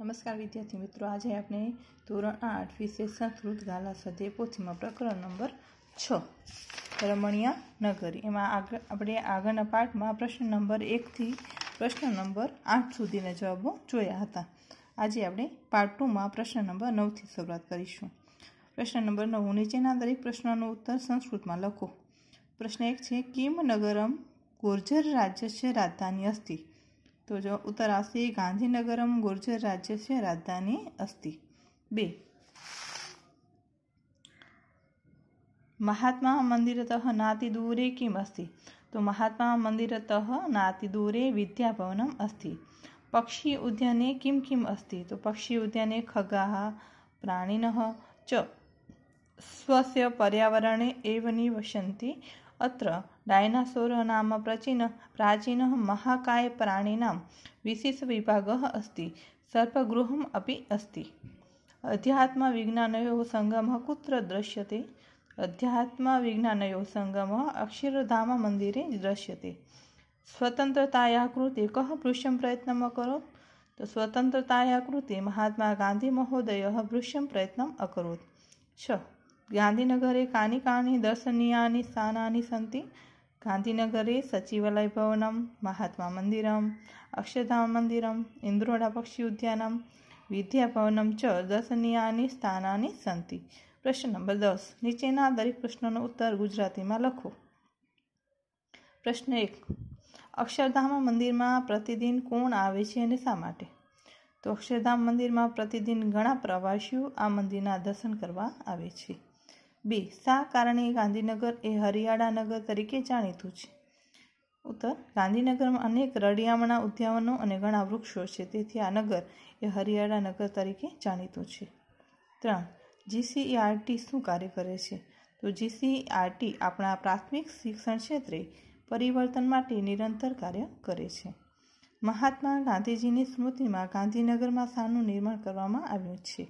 નમસ્કાર વિદ્યાર્થી મિત્રો આજે આપણે ધોરણ આઠ વિશે સંસ્કૃત ગાલા સ્વાધ્યાય પોથીમાં પ્રકરણ નંબર છ રમણીય નગરી એમાં આગળ આપણે આગળના પાઠમાં પ્રશ્ન નંબર એકથી પ્રશ્ન નંબર આઠ સુધીના જવાબો જોયા હતા આજે આપણે પાર્ટ ટુમાં પ્રશ્ન નંબર નવથી શરૂઆત કરીશું પ્રશ્ન નંબર નવ નીચેના દરેક પ્રશ્નનો ઉત્તર સંસ્કૃતમાં લખો પ્રશ્ન એક છે કિમ નગરમ ગુર્જર રાજ્ય છે રાજધાની અસ્તી તો જો ઉત્તરાસી ગાંધીનગરમ ગુર્જર રાજ્યસ્ય રાજધાની અસ્તિ બે મહાત્મા મંદિરતઃ નાતિ દૂરે કિમ અસ્તિ તો મહાત્મા મંદિરતઃ નાતિ દૂરે વિદ્યાભવનમ અસ્તિ પક્ષી ઉદ્યાને કિમ કિમ અસ્તિ તો પક્ષી ઉદ્યાને ખગાહ પ્રાણીન ચ સ્વસ્ય પર્યાવરણે એવ નિવસંતિ અત્ર डायनासोरनाम प्रचीन प्राचीनः महाकायप्राणिनां विशेषविभागः अस्ति सर्पगृहम् अपि अस्ति अध्यात्मविज्ञानयोः सङ्गमः कुत्र दृश्यते अध्यात्मविज्ञानयोः सङ्गमः अक्षरधाममन्दिरे दृश्यते स्वतन्त्रतायाः कृते कः भृश्यं प्रयत्नम् अकरोत् स्वतन्त्रतायाः कृते महात्मा गान्धीमहोदयः भृश्यं प्रयत्नम् अकरोत् च ગાંધીનગરે કાની કાની દર્શનીયાની સ્થાનાની સંતિ ગાંધીનગરે સચિવાલય ભવનમ મહાત્મા મંદિરમ અક્ષરધામ મંદિરમ ઇન્દ્રોડા પક્ષી ઉદ્યાનમ વિદ્યાભવનમ ચ દર્શનીયાની સ્થાનાની સંતિ પ્રશ્ન નંબર દસ નીચેના દરેક પ્રશ્નનો ઉત્તર ગુજરાતીમાં લખો પ્રશ્ન એક અક્ષરધામ મંદિરમાં પ્રતિદિન કોણ આવે છે અને શા માટે તો અક્ષરધામ મંદિરમાં પ્રતિદિન ઘણા પ્રવાસીઓ આ મંદિરના દર્શન કરવા આવે છે બે શા કારણે ગાંધીનગર એ હરિયાળા નગર તરીકે જાણીતું છે ઉત્તર ગાંધીનગરમાં અનેક રળિયામણા ઉદ્યાનો અને ઘણા વૃક્ષો છે તેથી આ નગર એ હરિયાળા નગર તરીકે જાણીતું છે ત્રણ જીસીઈઆરટી શું કાર્ય કરે છે તો જીસીઆરટી આપણા પ્રાથમિક શિક્ષણ ક્ષેત્રે પરિવર્તન માટે નિરંતર કાર્ય કરે છે મહાત્મા ગાંધીજીની સ્મૃતિમાં ગાંધીનગરમાં શાનું નિર્માણ કરવામાં આવ્યું છે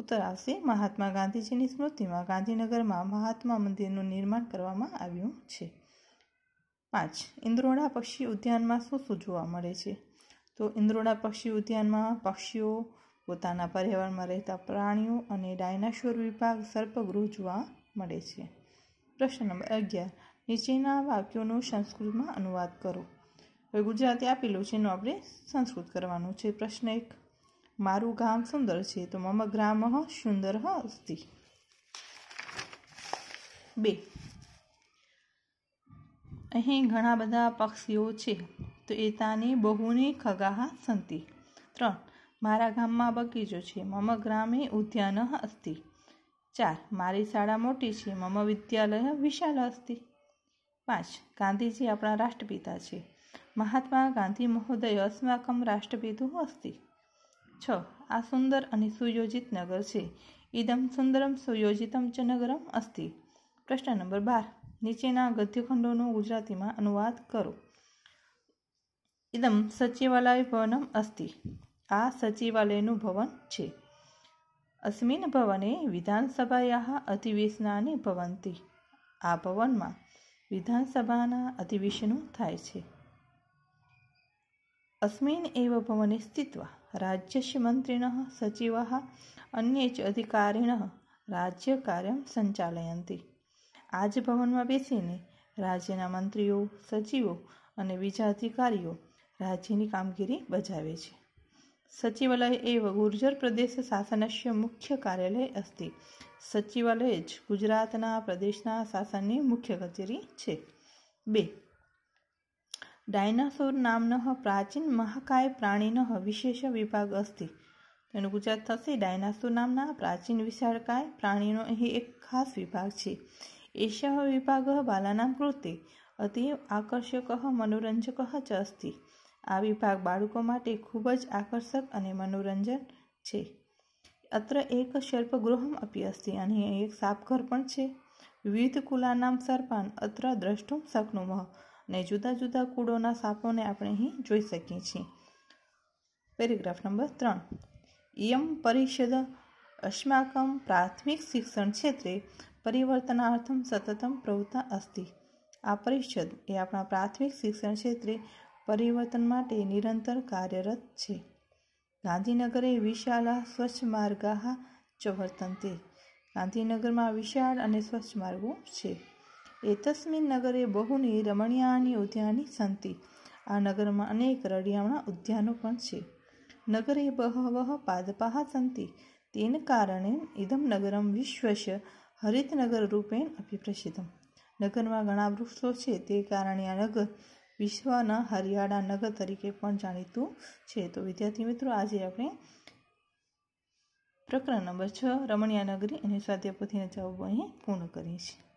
ઉત્તર આવશે મહાત્મા ગાંધીજીની સ્મૃતિમાં ગાંધીનગરમાં મહાત્મા મંદિરનું નિર્માણ કરવામાં આવ્યું છે પાંચ ઇન્દ્રોડા પક્ષી ઉદ્યાનમાં શું શું જોવા મળે છે તો ઇન્દ્રોડા પક્ષી ઉદ્યાનમાં પક્ષીઓ પોતાના પર્યાવરણમાં રહેતા પ્રાણીઓ અને ડાયનાસોર વિભાગ સર્પગૃહ જોવા મળે છે પ્રશ્ન નંબર અગિયાર નીચેના વાક્યોનો સંસ્કૃતમાં અનુવાદ કરો હવે ગુજરાતી આપેલું છે એનો આપણે સંસ્કૃત કરવાનું છે પ્રશ્ન એક મારું ગામ સુંદર છે તો મમ ગ્રામઃ સુંદર અસ્તિ બે અહીં ઘણા બધા પક્ષીઓ છે તો એતાની બહુની ખગાહ સંતિ ત્રણ મારા ગામમાં બગીચો છે મમ ગ્રામે ઉદ્યાન અસ્તિ ચાર મારી શાળા મોટી છે મમ વિદ્યાલય વિશાલ અસ્તિ પાંચ ગાંધીજી આપણા રાષ્ટ્રપિતા છે મહાત્મા ગાંધી મહોદય અસ્માકમ રાષ્ટ્રપિતુ અસ્તિ છ આ સુંદર અને સુયોજિત નગર છે ઇદમ સુંદરમ સુયોજિતમ ચ નગરમ અસ્તિ પ્રશ્ન નંબર બાર નીચેના ગદ્યખંડોનો ગુજરાતીમાં અનુવાદ કરો ઇદમ સચિવાલય ભવનમ અસ્તિ આ સચિવાલયનું ભવન છે અસ્મિન ભવને વિધાનસભાયા અધિવેશનાની ભવંતી આ ભવનમાં વિધાનસભાના અધિવેશનો થાય છે अस्मिन् एव भवने स्थित्वा राज्यस्य मन्त्रिणः सचिवाः अन्ये च अधिकारिणः રાજ્યકાર્ય સંચાલયંતી આ ભવનમાં બેસીને રાજ્યના મંત્રીઓ સચિવો અને બીજા અધિકારીઓ રાજ્યની કામગીરી બજાવે છે સચિવાલય એવ ગુર્જર પ્રદેશ શાસનસ્ય મુખ્ય કાર્યાલય અસ્તિ સચિવાલય જ ગુજરાતના પ્રદેશના શાસનની મુખ્ય કચેરી છે બે ડાયનાસોર નામનઃ પ્રાચીન મહાકાય પ્રાણીનઃ વિશેષ વિભાગ અસ્તિ તેનું ગુજરાત થશે ડાયનાસોર નામના પ્રાચીન વિશાળકાય પ્રાણીનો અહીં એક ખાસ વિભાગ છે એશિયા વિભાગ બાલાનામ કૃતે અતિ આકર્ષક મનોરંજક ચ અસ્તિ આ વિભાગ બાળકો માટે ખૂબ જ આકર્ષક અને મનોરંજન છે અત્ર એક સર્પગૃહમ અપી અસ્તિ અને એક સાપઘર પણ છે વિવિધ કુલાનામ સર્પાન અત્ર દ્રષ્ટુમ શકનુમઃ અને જુદા જુદા કુળોના સાપોને આપણે અહીં જોઈ શકીએ છીએ પેરેગ્રાફ નંબર ત્રણ ઇયમ પરિષદ અસ્માકમ પ્રાથમિક શિક્ષણ ક્ષેત્રે પરિવર્તનાર્થમ સતતમ પ્રવૃત્તા અસ્તિ આ પરિષદ એ આપણા પ્રાથમિક શિક્ષણ ક્ષેત્રે પરિવર્તન માટે નિરંતર કાર્યરત છે ગાંધીનગરે વિશાલા સ્વચ્છ માર્ગાહ પ્રવર્તન તે ગાંધીનગરમાં વિશાળ અને સ્વચ્છ માર્ગો છે एतस्मिन् नगरे बहूनि रमणीयानि उद्यानि सन्ति આ નગરમાં અનેક રળિયામણા ઉદ્યાનો પણ છે નગરે બહવહ પાદપાः સન્તિ તેન કારણે ઇદમ નગરમ વિશ્વસ્ય હરિતનગર રૂપેણ અભિપ્રસિદ્ધમ નગરમાં ઘણા વૃક્ષો છે તે કારણે આ નગર વિશ્વના હરિયાળા નગર તરીકે પણ જાણીતું છે તો વિદ્યાર્થી મિત્રો આજે આપણે પ્રકરણ નંબર છ રમણીય નગરી અને સ્વાધ્યાય પોથીના જવાબો અહીં પૂર્ણ કરીએ છીએ